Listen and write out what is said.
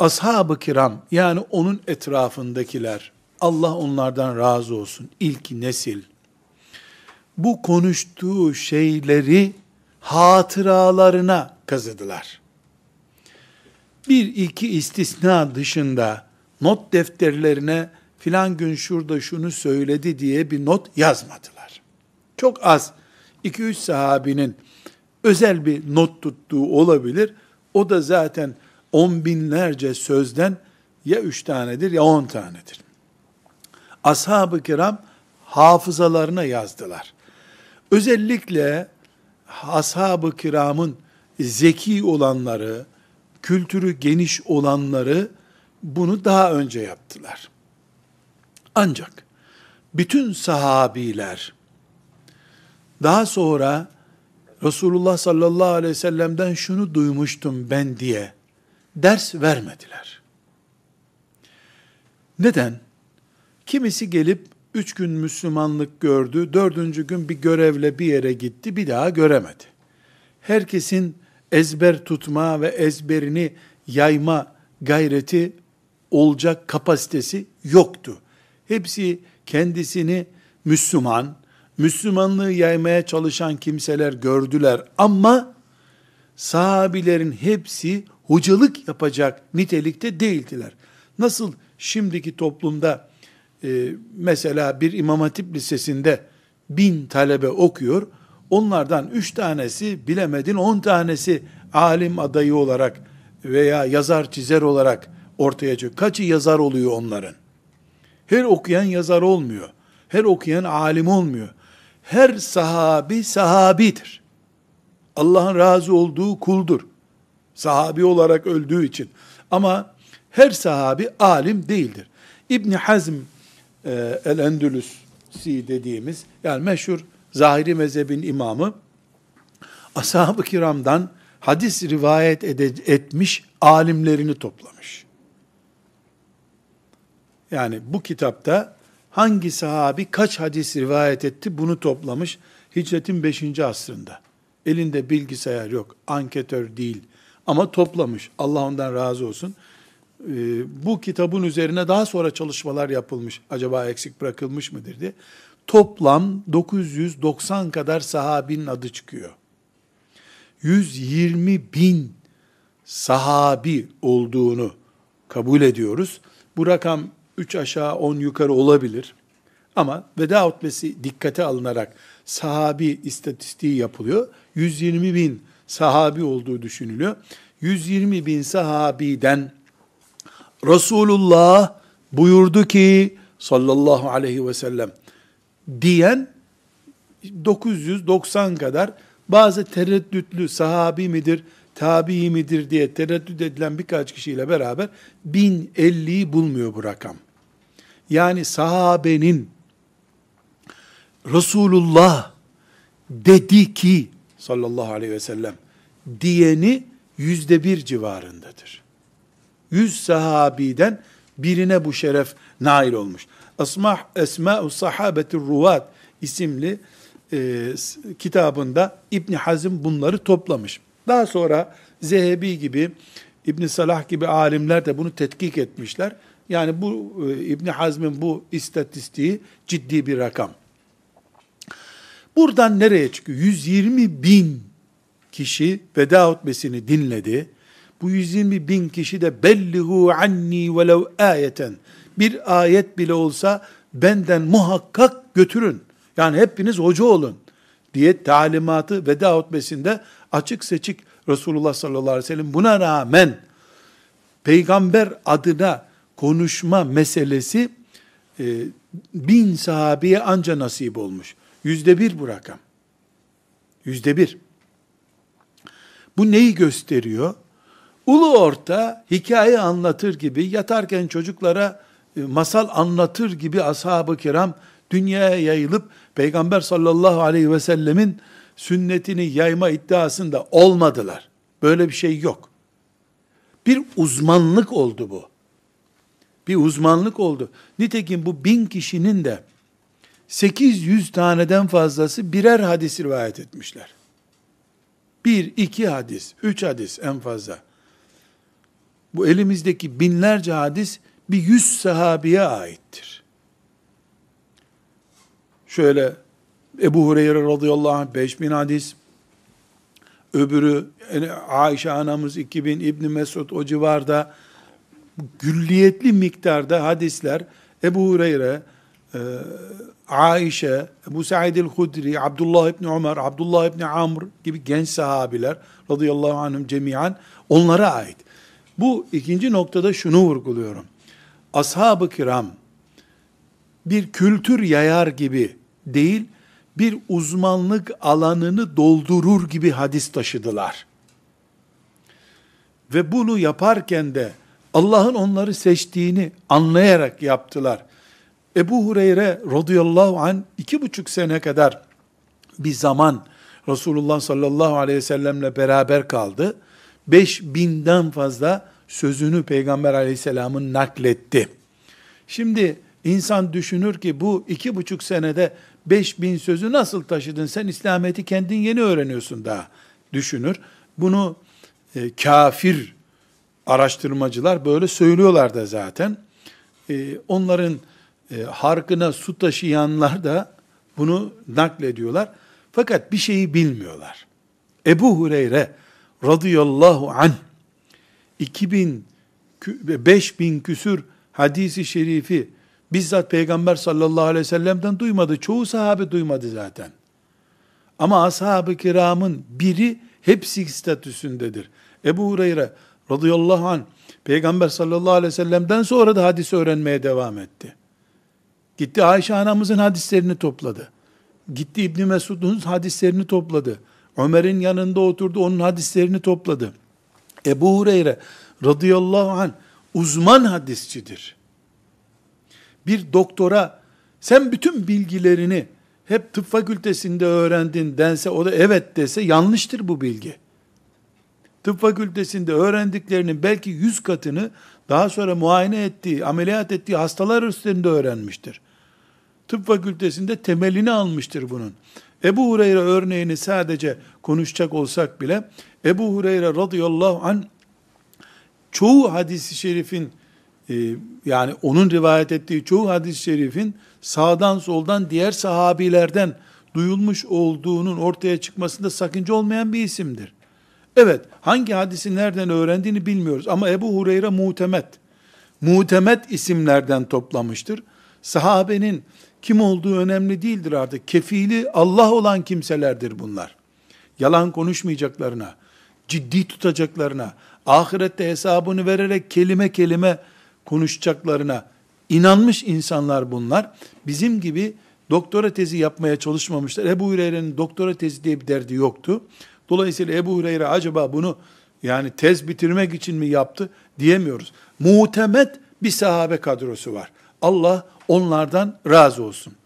ashab-ı kiram yani onun etrafındakiler, Allah onlardan razı olsun, ilk nesil, bu konuştuğu şeyleri hatıralarına kazıdılar. Bir iki istisna dışında not defterlerine filan gün şurada şunu söyledi diye bir not yazmadılar. Çok az iki üç sahabinin özel bir not tuttuğu olabilir. O da zaten on binlerce sözden ya üç tanedir ya on tanedir. Ashab-ı kiram hafızalarına yazdılar. Özellikle ashab-ı kiramın zeki olanları, kültürü geniş olanları bunu daha önce yaptılar. Ancak bütün sahabiler daha sonra Resulullah sallallahu aleyhi ve sellem'den şunu duymuştum ben diye ders vermediler. Neden? Kimisi gelip üç gün Müslümanlık gördü, dördüncü gün bir görevle bir yere gitti, bir daha göremedi. Herkesin ezber tutma ve ezberini yayma gayreti olacak kapasitesi yoktu. Hepsi kendisini Müslüman, Müslümanlığı yaymaya çalışan kimseler gördüler ama sahabilerin hepsi hocalık yapacak nitelikte değildiler. Nasıl şimdiki toplumda e, mesela bir İmam Hatip Lisesi'nde bin talebe okuyor, onlardan üç tanesi bilemedin on tanesi alim adayı olarak veya yazar çizer olarak ortaya çıkıyor. Kaçı yazar oluyor onların? Her okuyan yazar olmuyor. Her okuyan alim olmuyor. Her sahabi sahabidir. Allah'ın razı olduğu kuldur. Sahabi olarak öldüğü için. Ama her sahabi alim değildir. İbni Hazm e, el-Endülüs'i dediğimiz yani meşhur zahiri mezhebin imamı ashab-ı kiramdan hadis rivayet ede- etmiş alimlerini toplamış. Yani bu kitapta hangi sahabi kaç hadis rivayet etti bunu toplamış. Hicretin 5. asrında. Elinde bilgisayar yok, anketör değil, ama toplamış. Allah ondan razı olsun. Ee, bu kitabın üzerine daha sonra çalışmalar yapılmış. Acaba eksik bırakılmış mıdır diye. Toplam 990 kadar sahabinin adı çıkıyor. 120 bin sahabi olduğunu kabul ediyoruz. Bu rakam 3 aşağı 10 yukarı olabilir. Ama veda hutbesi dikkate alınarak sahabi istatistiği yapılıyor. 120 bin sahabi olduğu düşünülüyor. 120 bin sahabiden Resulullah buyurdu ki sallallahu aleyhi ve sellem diyen 990 kadar bazı tereddütlü sahabi midir, tabi midir diye tereddüt edilen birkaç kişiyle beraber 1050'yi bulmuyor bu rakam. Yani sahabenin Resulullah dedi ki sallallahu aleyhi ve sellem diyeni yüzde bir civarındadır. Yüz sahabiden birine bu şeref nail olmuş. Esma, esma Sahabeti Ruvat isimli e, kitabında İbni Hazım bunları toplamış. Daha sonra Zehebi gibi, İbni Salah gibi alimler de bunu tetkik etmişler. Yani bu e, İbni Hazm'in bu istatistiği ciddi bir rakam. Buradan nereye çıkıyor? 120 bin kişi veda hutbesini dinledi. Bu 120 bin kişi de bellihu anni velev ayeten. Bir ayet bile olsa benden muhakkak götürün. Yani hepiniz hoca olun diye talimatı veda hutbesinde açık seçik Resulullah sallallahu aleyhi ve sellem buna rağmen peygamber adına konuşma meselesi e, bin sahabeye anca nasip olmuş. Yüzde bir bu rakam. Yüzde bir. Bu neyi gösteriyor? Ulu orta hikaye anlatır gibi, yatarken çocuklara e, masal anlatır gibi ashab-ı kiram dünyaya yayılıp Peygamber sallallahu aleyhi ve sellemin sünnetini yayma iddiasında olmadılar. Böyle bir şey yok. Bir uzmanlık oldu bu. Bir uzmanlık oldu. Nitekim bu bin kişinin de 800 taneden fazlası birer hadis rivayet etmişler. Bir, iki hadis, üç hadis en fazla. Bu elimizdeki binlerce hadis bir yüz sahabiye aittir. Şöyle Ebu Hureyre radıyallahu anh 5000 hadis, öbürü Ayşe anamız 2000, İbni Mesud o civarda gülliyetli miktarda hadisler Ebu Hureyre, e, Aişe, Ebu Sa'id el-Hudri, Abdullah ibn Ömer, Abdullah ibn Amr gibi genç sahabiler radıyallahu anhum cemiyen onlara ait. Bu ikinci noktada şunu vurguluyorum. Ashab-ı kiram bir kültür yayar gibi değil, bir uzmanlık alanını doldurur gibi hadis taşıdılar. Ve bunu yaparken de Allah'ın onları seçtiğini anlayarak yaptılar. Ebu Hureyre radıyallahu an iki buçuk sene kadar bir zaman Resulullah sallallahu aleyhi ve sellemle beraber kaldı. Beş binden fazla sözünü Peygamber aleyhisselamın nakletti. Şimdi insan düşünür ki bu iki buçuk senede beş bin sözü nasıl taşıdın? Sen İslamiyet'i kendin yeni öğreniyorsun daha düşünür. Bunu e, kafir araştırmacılar böyle söylüyorlar da zaten. E, onların e, harkına su taşıyanlar da bunu naklediyorlar. Fakat bir şeyi bilmiyorlar. Ebu Hureyre radıyallahu an, 2000 5000 küsür hadisi şerifi bizzat Peygamber sallallahu aleyhi ve sellem'den duymadı. Çoğu sahabe duymadı zaten. Ama ashab-ı kiramın biri hepsi statüsündedir. Ebu Hureyre radıyallahu an, Peygamber sallallahu aleyhi ve sellem'den sonra da hadisi öğrenmeye devam etti. Gitti Ayşe anamızın hadislerini topladı. Gitti İbni Mesud'un hadislerini topladı. Ömer'in yanında oturdu onun hadislerini topladı. Ebu Hureyre radıyallahu an, uzman hadisçidir. Bir doktora sen bütün bilgilerini hep tıp fakültesinde öğrendin dense o da evet dese yanlıştır bu bilgi tıp fakültesinde öğrendiklerinin belki yüz katını daha sonra muayene ettiği, ameliyat ettiği hastalar üstünde öğrenmiştir. Tıp fakültesinde temelini almıştır bunun. Ebu Hureyre örneğini sadece konuşacak olsak bile Ebu Hureyre radıyallahu an çoğu hadisi şerifin e, yani onun rivayet ettiği çoğu hadis-i şerifin sağdan soldan diğer sahabilerden duyulmuş olduğunun ortaya çıkmasında sakınca olmayan bir isimdir. Evet, hangi hadisi nereden öğrendiğini bilmiyoruz ama Ebu Hureyre mutemet. Mutemet isimlerden toplamıştır. Sahabenin kim olduğu önemli değildir artık. Kefili Allah olan kimselerdir bunlar. Yalan konuşmayacaklarına, ciddi tutacaklarına, ahirette hesabını vererek kelime kelime konuşacaklarına inanmış insanlar bunlar. Bizim gibi doktora tezi yapmaya çalışmamışlar. Ebu Hureyre'nin doktora tezi diye bir derdi yoktu. Dolayısıyla Ebu Hureyre acaba bunu yani tez bitirmek için mi yaptı diyemiyoruz. Muhtemet bir sahabe kadrosu var. Allah onlardan razı olsun.